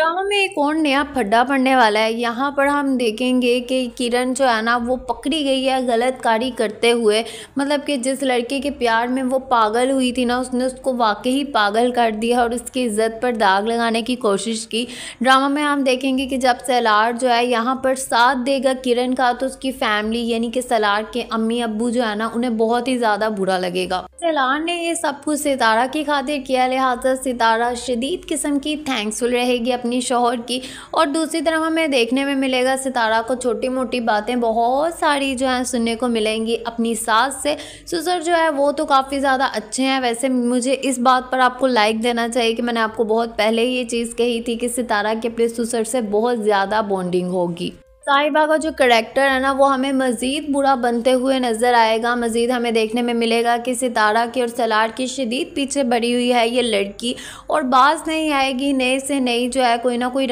drama में एक और नया फड्डा पड़ने वाला है यहाँ पर हम देखेंगे कि किरण जो है ना वो पकड़ी गई है गलत कार्य करते हुए मतलब कि जिस लड़के के प्यार में वो पागल हुई थी ना उसने उसको वाकई ही पागल कर दिया और उसकी इज़्ज़त पर दाग लगाने की कोशिश की ड्रामा में हम देखेंगे कि जब सलार जो है यहाँ पर साथ देगा किरण का तो उसकी फैमिली यानी कि सलार के अम्मी अबू जो है ना उन्हें बहुत ही ज़्यादा बुरा लगेगा सलार ने ये सब कुछ सितारा की खातिर किया लिहाजा सितारा शदीद किस्म की थैंक्सफुल रहेगी अपनी शोहर की और दूसरी तरफ हमें देखने में मिलेगा सितारा को छोटी मोटी बातें बहुत सारी जो है सुनने को मिलेंगी अपनी सास से सुसर जो है वो तो काफ़ी ज़्यादा अच्छे हैं वैसे मुझे इस बात पर आपको लाइक देना चाहिए कि मैंने आपको बहुत पहले ही ये चीज़ कही थी कि सितारा की अपने सुसर से बहुत ज़्यादा बॉन्डिंग होगी साहिबा का जो करेक्टर है ना वो हमें मज़ीद बुरा बनते हुए नज़र आएगा मज़ीद हमें देखने में मिलेगा कि सितारा की और सलार की शदीद पीछे बड़ी हुई है ये लड़की और बाज नहीं आएगी नए से नई जो है कोई ना कोई